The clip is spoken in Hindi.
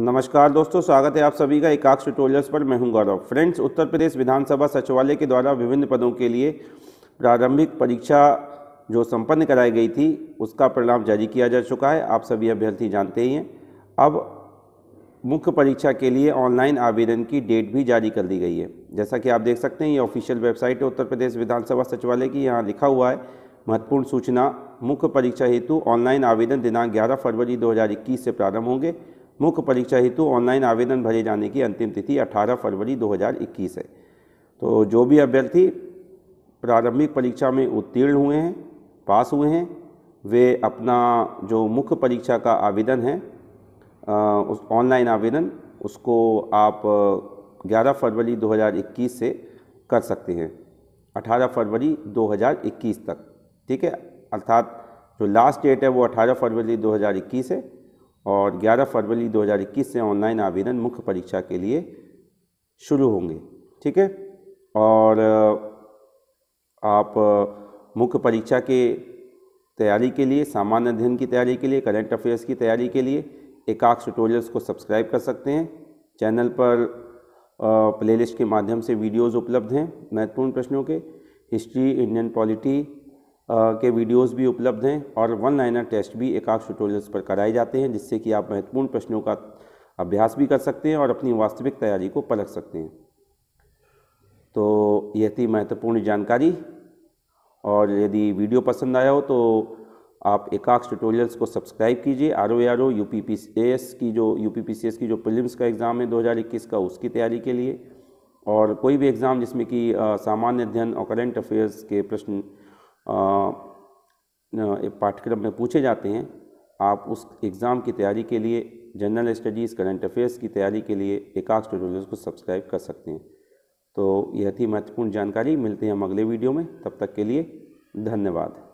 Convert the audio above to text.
नमस्कार दोस्तों स्वागत है आप सभी का एकाक्ष ट्यूटोरियल्स पर मैं हूं गौरव फ्रेंड्स उत्तर प्रदेश विधानसभा सचिवालय के द्वारा विभिन्न पदों के लिए प्रारंभिक परीक्षा जो संपन्न कराई गई थी उसका परिणाम जारी किया जा चुका है आप सभी अभ्यर्थी जानते ही हैं अब मुख्य परीक्षा के लिए ऑनलाइन आवेदन की डेट भी जारी कर दी गई है जैसा कि आप देख सकते हैं ये ऑफिशियल वेबसाइट है उत्तर प्रदेश विधानसभा सचिवालय की यहाँ लिखा हुआ है महत्वपूर्ण सूचना मुख्य परीक्षा हेतु ऑनलाइन आवेदन दिनांक 11 फरवरी 2021 से प्रारंभ होंगे मुख्य परीक्षा हेतु ऑनलाइन आवेदन भरे जाने की अंतिम तिथि 18 फरवरी 2021 है तो जो भी अभ्यर्थी प्रारंभिक परीक्षा में उत्तीर्ण हुए हैं पास हुए हैं वे अपना जो मुख्य परीक्षा का आवेदन है उस ऑनलाइन आवेदन उसको आप 11 फरवरी 2021 से कर सकते हैं 18 फरवरी 2021 तक ठीक है अर्थात जो लास्ट डेट है वो 18 फरवरी 2021 है और 11 फरवरी 2021 से ऑनलाइन आवेदन मुख्य परीक्षा के लिए शुरू होंगे ठीक है और आप मुख्य परीक्षा के तैयारी के लिए सामान्य अध्ययन की तैयारी के लिए करंट अफेयर्स की तैयारी के लिए एकाक्ष ट्यूटोरियल्स को सब्सक्राइब कर सकते हैं चैनल पर प्लेलिस्ट के माध्यम से वीडियोस उपलब्ध हैं महत्वपूर्ण प्रश्नों के हिस्ट्री इंडियन पॉलिटी के वीडियोस भी उपलब्ध हैं और वन लाइनर टेस्ट भी एकाक्ष ट्यूटोरियल्स पर कराए जाते हैं जिससे कि आप महत्वपूर्ण प्रश्नों का अभ्यास भी कर सकते हैं और अपनी वास्तविक तैयारी को परख सकते हैं तो यह थी महत्वपूर्ण जानकारी और यदि वीडियो पसंद आया हो तो आप एकाक्ष ट्यूटोरियल्स को सब्सक्राइब कीजिए R O R O U P P C S की जो U P P C S की जो प्रीलिम्स का एग्ज़ाम है दो हज़ार इक्कीस का उसकी तैयारी के लिए और कोई भी एग्ज़ाम जिसमें कि सामान्य अध्ययन और करेंट अफेयर्स के प्रश्न पाठ्यक्रम में पूछे जाते हैं आप उस एग्ज़ाम की तैयारी के लिए जनरल स्टडीज़ करंट अफेयर्स की तैयारी के लिए एकाक ट्यूटोरियल्स को सब्सक्राइब कर सकते हैं तो यह थी महत्वपूर्ण जानकारी मिलते हैं हम अगले वीडियो में तब तक के लिए धन्यवाद